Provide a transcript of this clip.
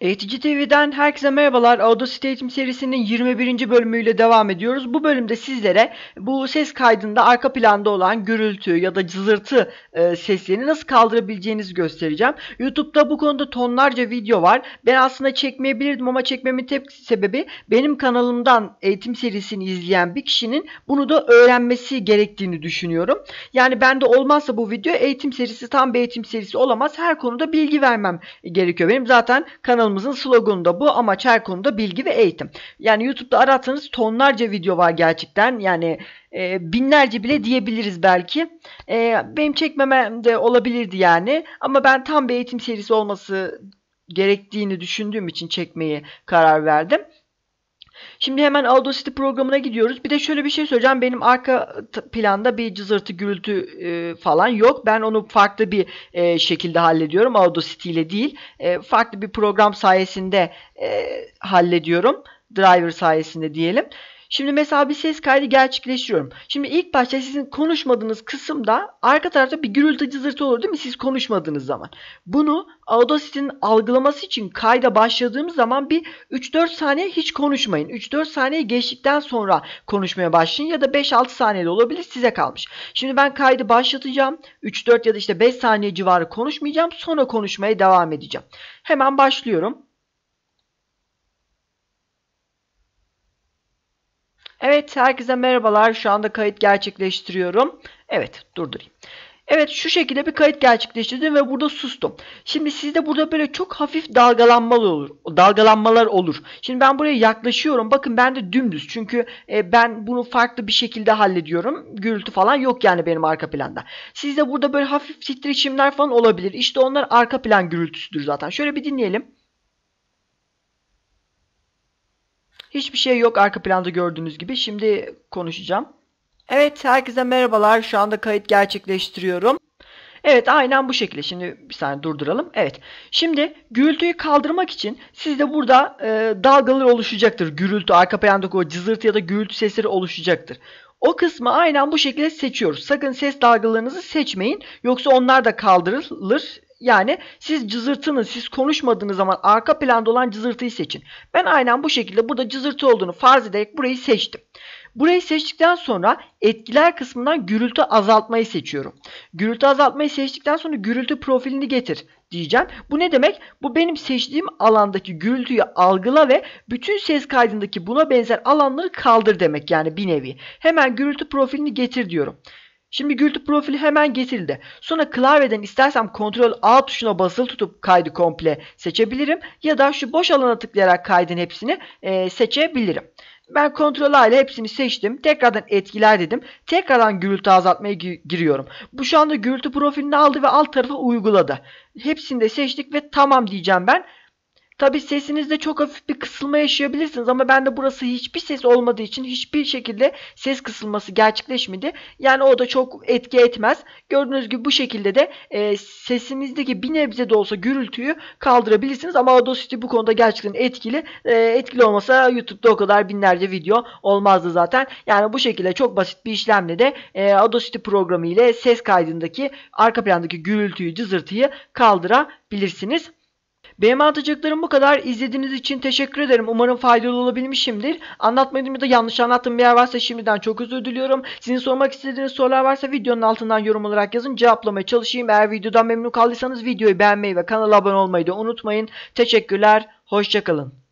Eğitici TV'den herkese merhabalar. Audacity Eğitim serisinin 21. bölümüyle devam ediyoruz. Bu bölümde sizlere bu ses kaydında arka planda olan gürültü ya da cızırtı e, seslerini nasıl kaldırabileceğinizi göstereceğim. YouTube'da bu konuda tonlarca video var. Ben aslında çekmeyebilirdim ama çekmemin tepki sebebi benim kanalımdan eğitim serisini izleyen bir kişinin bunu da öğrenmesi gerektiğini düşünüyorum. Yani bende olmazsa bu video eğitim serisi tam bir eğitim serisi olamaz. Her konuda bilgi vermem gerekiyor. Benim zaten kanalımda kanalımızın sloganı da bu amaç her konuda bilgi ve eğitim. Yani YouTube'da aratsanız tonlarca video var gerçekten. Yani e, binlerce bile diyebiliriz belki. E, benim çekmemem de olabilirdi yani. Ama ben tam bir eğitim serisi olması gerektiğini düşündüğüm için çekmeyi karar verdim. Şimdi hemen Audacity programına gidiyoruz. Bir de şöyle bir şey söyleyeceğim. Benim arka planda bir cızırtı gürültü e, falan yok. Ben onu farklı bir e, şekilde hallediyorum. Audacity ile değil. E, farklı bir program sayesinde e, hallediyorum. Driver sayesinde diyelim. Şimdi mesela bir ses kaydı gerçekleştiriyorum. Şimdi ilk başta sizin konuşmadığınız kısımda arka tarafta bir gürültü cızırtı olur değil mi? Siz konuşmadığınız zaman. Bunu Audacity'nin algılaması için kayda başladığımız zaman bir 3-4 saniye hiç konuşmayın. 3-4 saniye geçtikten sonra konuşmaya başlayın ya da 5-6 saniyede olabilir size kalmış. Şimdi ben kaydı başlatacağım. 3-4 ya da işte 5 saniye civarı konuşmayacağım. Sonra konuşmaya devam edeceğim. Hemen başlıyorum. Evet herkese merhabalar. Şu anda kayıt gerçekleştiriyorum. Evet durdurayım. Evet şu şekilde bir kayıt gerçekleştirdim ve burada sustum. Şimdi sizde burada böyle çok hafif dalgalanmalı olur. Dalgalanmalar olur. Şimdi ben buraya yaklaşıyorum. Bakın ben de dümdüz. Çünkü e, ben bunu farklı bir şekilde hallediyorum. Gürültü falan yok yani benim arka planda. Sizde burada böyle hafif titreşimler falan olabilir. İşte onlar arka plan gürültüsüdür zaten. Şöyle bir dinleyelim. Hiçbir şey yok arka planda gördüğünüz gibi. Şimdi konuşacağım. Evet herkese merhabalar. Şu anda kayıt gerçekleştiriyorum. Evet aynen bu şekilde. Şimdi bir saniye durduralım. Evet. Şimdi gürültüyü kaldırmak için sizde burada e, dalgalar oluşacaktır. Gürültü, arka plandaki o cızırtı ya da gürültü sesleri oluşacaktır. O kısmı aynen bu şekilde seçiyoruz. Sakın ses dalgalarınızı seçmeyin. Yoksa onlar da kaldırılır. Yani siz cızırtının, siz konuşmadığınız zaman arka planda olan cızırtıyı seçin. Ben aynen bu şekilde burada cızırtı olduğunu farz ederek burayı seçtim. Burayı seçtikten sonra etkiler kısmından gürültü azaltmayı seçiyorum. Gürültü azaltmayı seçtikten sonra gürültü profilini getir diyeceğim. Bu ne demek? Bu benim seçtiğim alandaki gürültüyü algıla ve bütün ses kaydındaki buna benzer alanları kaldır demek yani bir nevi. Hemen gürültü profilini getir diyorum. Şimdi gürültü profili hemen getirildi. Sonra klavyeden istersem kontrol A tuşuna basılı tutup kaydı komple seçebilirim. Ya da şu boş alana tıklayarak kaydın hepsini e, seçebilirim. Ben kontrol A ile hepsini seçtim. Tekrardan etkiler dedim. Tekrardan gürültü azaltmaya giriyorum. Bu şu anda gürültü profilini aldı ve alt tarafa uyguladı. Hepsini de seçtik ve tamam diyeceğim ben. Tabi sesinizde çok hafif bir kısılma yaşayabilirsiniz ama bende burası hiçbir ses olmadığı için hiçbir şekilde ses kısılması gerçekleşmedi. Yani o da çok etki etmez. Gördüğünüz gibi bu şekilde de e, sesinizdeki bir nebze de olsa gürültüyü kaldırabilirsiniz. Ama Audacity bu konuda gerçekten etkili. E, etkili olmasa YouTube'da o kadar binlerce video olmazdı zaten. Yani bu şekilde çok basit bir işlemle de e, Audacity programı ile ses kaydındaki arka plandaki gürültüyü, cızırtıyı kaldırabilirsiniz. Benim anlatacaklarım bu kadar. İzlediğiniz için teşekkür ederim. Umarım faydalı olabilmişimdir. Anlatmadığım ya da yanlış anlattığım bir yer varsa şimdiden çok özür diliyorum. Sizin sormak istediğiniz sorular varsa videonun altından yorum olarak yazın. Cevaplamaya çalışayım. Eğer videodan memnun kaldıysanız videoyu beğenmeyi ve kanala abone olmayı da unutmayın. Teşekkürler. Hoşçakalın.